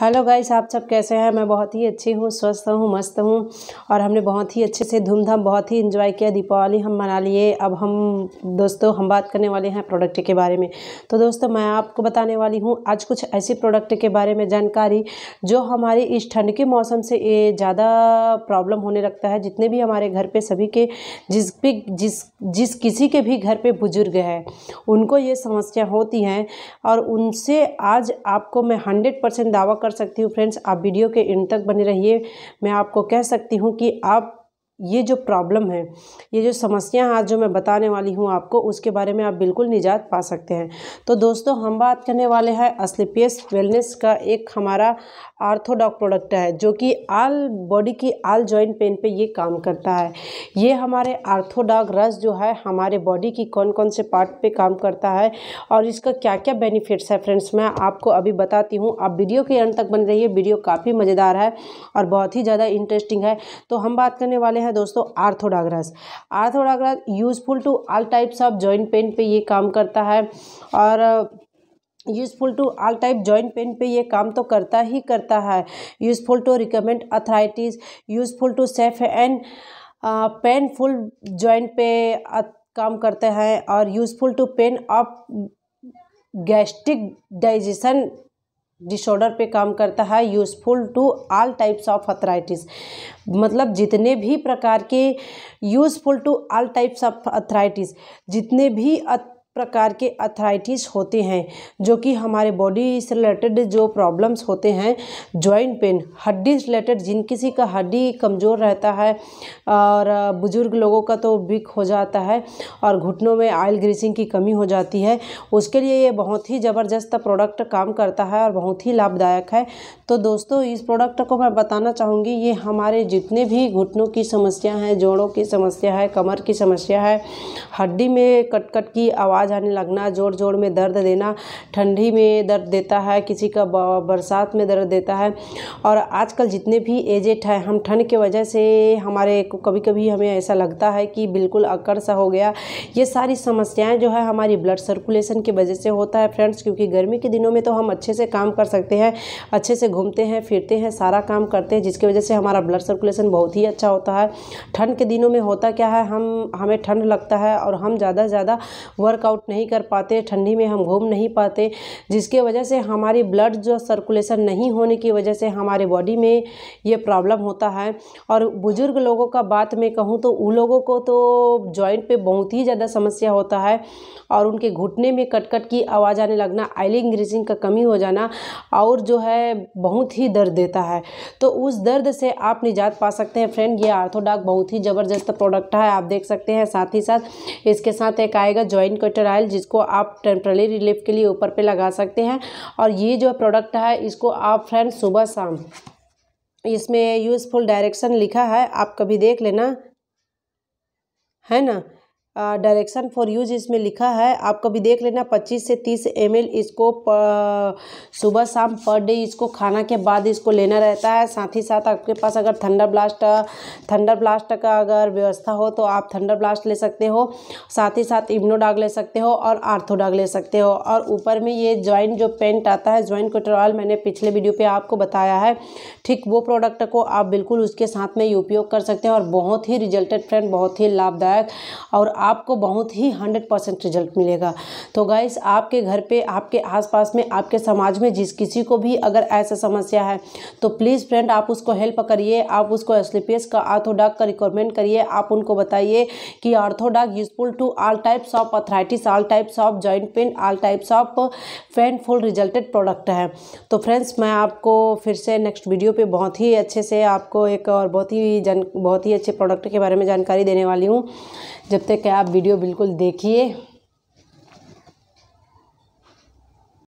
hello guys आप सब कैसे हैं मैं बहुत ही अच्छी हूँ स्वस्थ हूँ मस्त हूँ और हमने बहुत ही अच्छे से धूमधाम बहुत ही एंजॉय किया दीपावली हम मना लिए अब हम दोस्तों हम बात करने वाले हैं प्रोडक्ट के बारे में तो दोस्तों मैं आपको बताने वाली हूँ आज कुछ ऐसे प्रोडक्ट के बारे में जानकारी जो हमारी इस ठंड के मौसम से ज़्यादा प्रॉब्लम होने लगता है जितने भी हमारे घर पर सभी के जिस भी जिस जिस किसी के भी घर पर बुजुर्ग हैं उनको ये समस्या होती हैं और उनसे आज आपको मैं हंड्रेड दावा कर सकती हूँ फ्रेंड्स आप वीडियो के एंड तक बने रहिए मैं आपको कह सकती हूँ कि आप ये जो प्रॉब्लम है ये जो समस्या आज जो मैं बताने वाली हूँ आपको उसके बारे में आप बिल्कुल निजात पा सकते हैं तो दोस्तों हम बात करने वाले हैं असलिपियस वेलनेस का एक हमारा आर्थोडॉक प्रोडक्ट है जो कि आल बॉडी की आल जॉइंट पेन पे ये काम करता है ये हमारे आर्थोडॉक रस जो है हमारे बॉडी की कौन कौन से पार्ट पे काम करता है और इसका क्या क्या बेनिफिट्स है फ्रेंड्स मैं आपको अभी बताती हूँ आप वीडियो के अंत तक बन रही है वीडियो काफ़ी मज़ेदार है और बहुत ही ज़्यादा इंटरेस्टिंग है तो हम बात करने वाले है दोस्तों आर्थोडाग्रस आर्थोडाग्रस useful to all types of joint pain पे ये काम करता है और useful to all type joint pain पे ये काम तो करता ही करता है useful to recommend arthritis useful to safe and painful joint पे uh, काम करते हैं और useful to pain of gastric digestion disorder पे काम करता है useful to all types of arthritis मतलब जितने भी प्रकार के useful to all types of arthritis जितने भी अत... प्रकार के अथराइटिस होते हैं जो कि हमारे बॉडी से रिलेटेड जो प्रॉब्लम्स होते हैं जॉइंट पेन हड्डी रिलेटेड जिन किसी का हड्डी कमज़ोर रहता है और बुज़ुर्ग लोगों का तो बिक हो जाता है और घुटनों में आयल ग्रीसिंग की कमी हो जाती है उसके लिए ये बहुत ही ज़बरदस्त प्रोडक्ट काम करता है और बहुत ही लाभदायक है तो दोस्तों इस प्रोडक्ट को मैं बताना चाहूँगी ये हमारे जितने भी घुटनों की समस्या है जोड़ों की समस्या है कमर की समस्या है हड्डी में कटकट -कट की आवाज़ आवाज़ आने लगना जोड़ जोर में दर्द देना ठंडी में दर्द देता है किसी का बरसात में दर्द देता है और आजकल जितने भी एजेंट है हम ठंड के वजह से हमारे को कभी कभी हमें ऐसा लगता है कि बिल्कुल अकड़ सा हो गया ये सारी समस्याएं जो है हमारी ब्लड सर्कुलेशन की वजह से होता है फ्रेंड्स क्योंकि गर्मी के दिनों में तो हम अच्छे से काम कर सकते हैं अच्छे से घूमते हैं फिरते हैं सारा काम करते हैं जिसकी वजह से हमारा ब्लड सर्कुलेशन बहुत ही अच्छा होता है ठंड के दिनों में होता क्या है हम हमें ठंड लगता है और हम ज़्यादा से ज़्यादा वर्कआउट वर्कआउट नहीं कर पाते ठंडी में हम घूम नहीं पाते जिसके वजह से हमारी ब्लड जो सर्कुलेशन नहीं होने की वजह से हमारे बॉडी में ये प्रॉब्लम होता है और बुज़ुर्ग लोगों का बात मैं कहूँ तो उन लोगों को तो जॉइंट पर बहुत ही ज़्यादा समस्या होता है और उनके घुटने में कटकट की आवाज़ आने लगना आइलिंग ग्रीसिंग का कमी हो जाना और जो है बहुत ही दर्द देता है तो उस दर्द से आप निजात पा सकते हैं फ्रेंड ये आर्थोडॉक बहुत ही ज़बरदस्त प्रोडक्ट है आप देख सकते हैं साथ ही साथ इसके साथ एक आएगा जॉइंट कटर मॉइस्चर ऑयल जिसको आप टेम्प्रली रिलीफ के लिए ऊपर पे लगा सकते हैं और ये जो प्रोडक्ट है इसको आप फ्रेंड सुबह शाम इसमें यूज़फुल डायरेक्शन लिखा है आप कभी देख लेना है ना डायरेक्शन फॉर यूज इसमें लिखा है आप कभी देख लेना 25 से 30 एम इसको सुबह शाम पर डे इसको खाना के बाद इसको लेना रहता है साथ ही साथ आपके पास अगर थंडर ब्लास्ट थंडर ब्लास्ट का अगर व्यवस्था हो तो आप थंडर ब्लास्ट ले सकते हो साथ ही साथ इम्नोडाग ले सकते हो और आर्थोडाग ले सकते हो और ऊपर में ये ज्वाइंट जो पेंट आता है ज्वाइंट कोटरॉल मैंने पिछले वीडियो पर आपको बताया है ठीक वो प्रोडक्ट को आप बिल्कुल उसके साथ में उपयोग कर सकते हैं और बहुत ही रिजल्टेड फ्रेंड बहुत ही लाभदायक और आपको बहुत ही हंड्रेड परसेंट रिजल्ट मिलेगा तो गाइस आपके घर पे आपके आसपास में आपके समाज में जिस किसी को भी अगर ऐसा समस्या है तो प्लीज़ फ्रेंड आप उसको हेल्प करिए आप उसको एस का आर्थोडॉग का रिक्वायरमेंट करिए आप उनको बताइए कि आर्थोडॉग useful to all types of arthritis all types of joint pain all types of painful related product है तो फ्रेंड्स मैं आपको फिर से नेक्स्ट वीडियो पर बहुत ही अच्छे से आपको एक और बहुत ही जन बहुत ही अच्छे प्रोडक्ट के बारे में जानकारी देने वाली हूँ जब तक आप वीडियो बिल्कुल देखिए